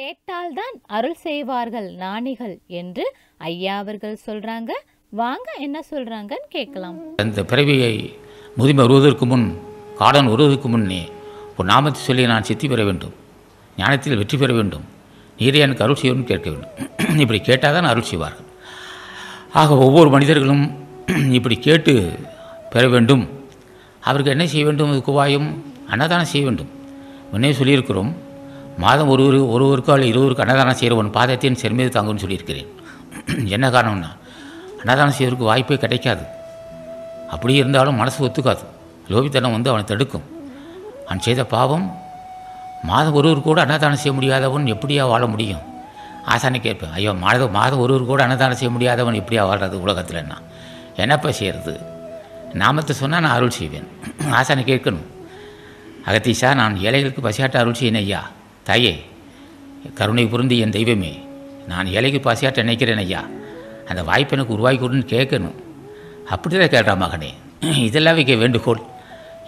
கேட்டால்தான் அருள் செய்வார்கள் நாணிகள் என்று ஐயா அவர்கள் சொல்கிறாங்க வாங்க என்ன சொல்கிறாங்கன்னு கேட்கலாம் அந்த பிறவியை முதுமை வருவதற்கு முன் காடன் வருவதற்கு முன்னே உன் நாமத்தை சொல்லி நான் சித்தி பெற வேண்டும் ஞானத்தில் வெற்றி பெற வேண்டும் நீரை எனக்கு அருள் செய்வோம் கேட்க வேண்டும் இப்படி கேட்டால் தான் அருள் செய்வார்கள் ஆக ஒவ்வொரு மனிதர்களும் இப்படி கேட்டு பெற வேண்டும் அவருக்கு என்ன செய்ய வேண்டும் அது குவாயும் அன்னதானம் செய்ய வேண்டும் முன்னே சொல்லியிருக்கிறோம் மாதம் ஒரு ஒரு ஒருவருக்கோ அல்ல இருவருக்கு அன்னதானம் செய்கிறவன் பாதத்தின் செல்மீது தாங்கும்னு சொல்லியிருக்கிறேன் என்ன காரணம்னா அன்னதானம் செய்வதற்கு வாய்ப்பே கிடைக்காது அப்படி இருந்தாலும் மனசு ஒத்துக்காது லோபித்தனம் வந்து அவனை தடுக்கும் அவன் செய்த பாவம் மாதம் ஒருவர் கூட அன்னதானம் செய்ய முடியாதவன் எப்படியா வாழ முடியும் ஆசானை கேட்பேன் ஐயோ மாதம் மாதம் ஒருவர் கூட அன்னதானம் செய்ய முடியாதவன் எப்படியா வாழ்கிறது என்ன என்னப்பா செய்கிறது நாமத்தை சொன்னால் நான் அருள் செய்வேன் ஆசானை கேட்கணும் அகத்தீஷா நான் ஏழைகளுக்கு பசியாட்ட அருள் செய்யினேன் ஐயா தாயே கருணை புரிந்து என் தெய்வமே நான் ஏழைக்கு பாசியாட்ட நினைக்கிறேன் ஐயா அந்த வாய்ப்பு எனக்கு உருவாகி கொடுன்னு கேட்கணும் அப்படி தான் கேட்டா மகனே இதெல்லாம் வைக்க வேண்டுகோள்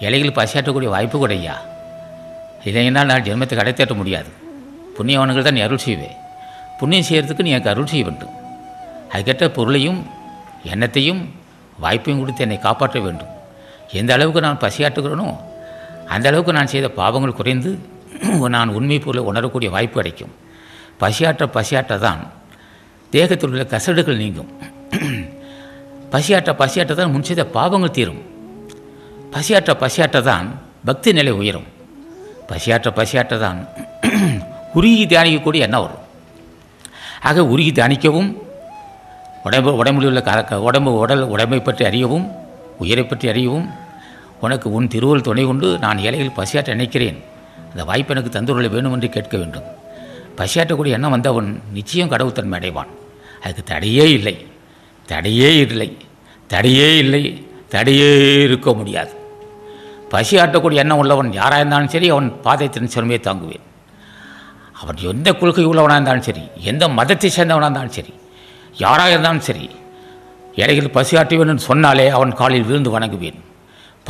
இலைகள் பசியாற்றக்கூடிய வாய்ப்பு கூட ஐயா இல்லைன்னா நான் ஜென்மத்தை கடை தேட்ட முடியாது புண்ணியவனுங்கள் தான் நீ அருள் செய்வேன் புண்ணியம் செய்கிறதுக்கு நீ எனக்கு அருள் செய்ய வேண்டும் அதுக்கேற்ற பொருளையும் எண்ணத்தையும் வாய்ப்பையும் கொடுத்து என்னை காப்பாற்ற வேண்டும் எந்த அளவுக்கு நான் பசியாட்டுகிறேனோ அந்த அளவுக்கு நான் செய்த பாவங்கள் குறைந்து நான் உண்மை பொருளை உணரக்கூடிய வாய்ப்பு கிடைக்கும் பசியாற்ற பசியாற்ற தான் தேகத்தில் உள்ள கசடுகள் நீங்கும் பசியாற்ற பசியாற்ற தான் முன் செய்த பாவங்கள் தீரும் பசியாற்ற பசியாற்ற தான் பக்தி நிலை உயரும் பசியாற்ற பசியாற்ற தான் உருகி தியானிக்கக்கூடிய என்ன வரும் ஆக உருகி தியானிக்கவும் உடம்பு உடம்புல உள்ள க உடம்பு உடல் உடம்பை பற்றி அறியவும் உயிரை பற்றி அறியவும் உனக்கு உன் திருவள் துணை கொண்டு நான் இலையில் பசியாற்ற நினைக்கிறேன் இந்த வாய்ப்பு எனக்கு தந்துருளை என்று கேட்க வேண்டும் பசியாட்டக்கூடிய எண்ணம் வந்தவன் நிச்சயம் கடவுத்தன்மை அடைவான் அதுக்கு தடையே இல்லை தடையே இல்லை தடையே இல்லை தடையே இருக்க முடியாது பசி ஆட்டக்கூடிய எண்ணம் உள்ளவன் யாராக இருந்தாலும் சரி அவன் பாதத்தின் சிறுமையை தாங்குவேன் அவன் எந்த கொள்கை உள்ளவனாக இருந்தாலும் சரி எந்த மதத்தை சேர்ந்தவனாக இருந்தாலும் சரி யாராக இருந்தாலும் சரி இடையில் பசி ஆட்டுவேன் சொன்னாலே அவன் காலில் விழுந்து வணங்குவேன்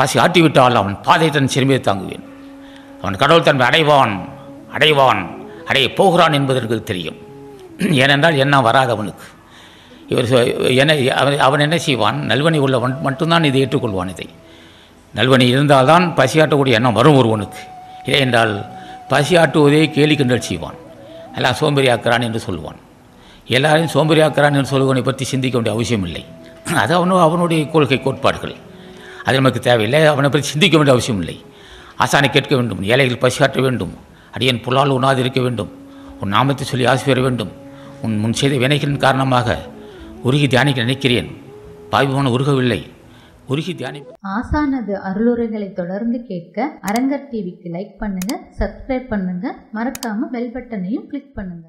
பசி ஆட்டிவிட்டால் அவன் தன் சிறுமையை தாங்குவேன் அவன் கடவுள் தன்மை அடைவான் அடைவான் அடைய போகிறான் என்பதற்கு தெரியும் ஏனென்றால் என்ன வராது அவனுக்கு இவர் என்ன அவன் என்ன செய்வான் நல்வணி உள்ளவன் மட்டும்தான் இதை ஏற்றுக்கொள்வான் இதை நல்வணி இருந்தால்தான் பசியாட்டக்கூடிய எண்ணம் வரும் ஒருவனுக்கு இல்லை என்றால் பசியாட்டுவதே கேலி கிண்டல் செய்வான் எல்லாம் சோம்பேறியாக்குறான் என்று சொல்லுவான் எல்லாரையும் சோம்பேறியாக்குறான் என்று சொல்லுவனை பற்றி சிந்திக்க வேண்டிய அவசியம் இல்லை அது அவனு அவனுடைய கொள்கை கோட்பாடுகள் அது நமக்கு தேவையில்லை அவனை பற்றி சிந்திக்க வேண்டிய அவசியம் இல்லை ஆசானை கேட்க வேண்டும் ஏழைகள் பசியாற்ற வேண்டும் அடியன் புலால் உண்ணாது இருக்க வேண்டும் உன் நாமத்தை சொல்லி ஆசி பெற வேண்டும் உன் முன் செய்த வினைகளின் காரணமாக உருகி தியானிக்க நினைக்கிறேன் பாய்வான உருகவில்லை உருகி தியானி ஆசானது அருளுரைகளை தொடர்ந்து கேட்க அரங்கர் டிவிக்கு லைக் பண்ணுங்க சப்ஸ்கிரைப் பண்ணுங்க மறக்காம பெல் பட்டனையும் கிளிக் பண்ணுங்க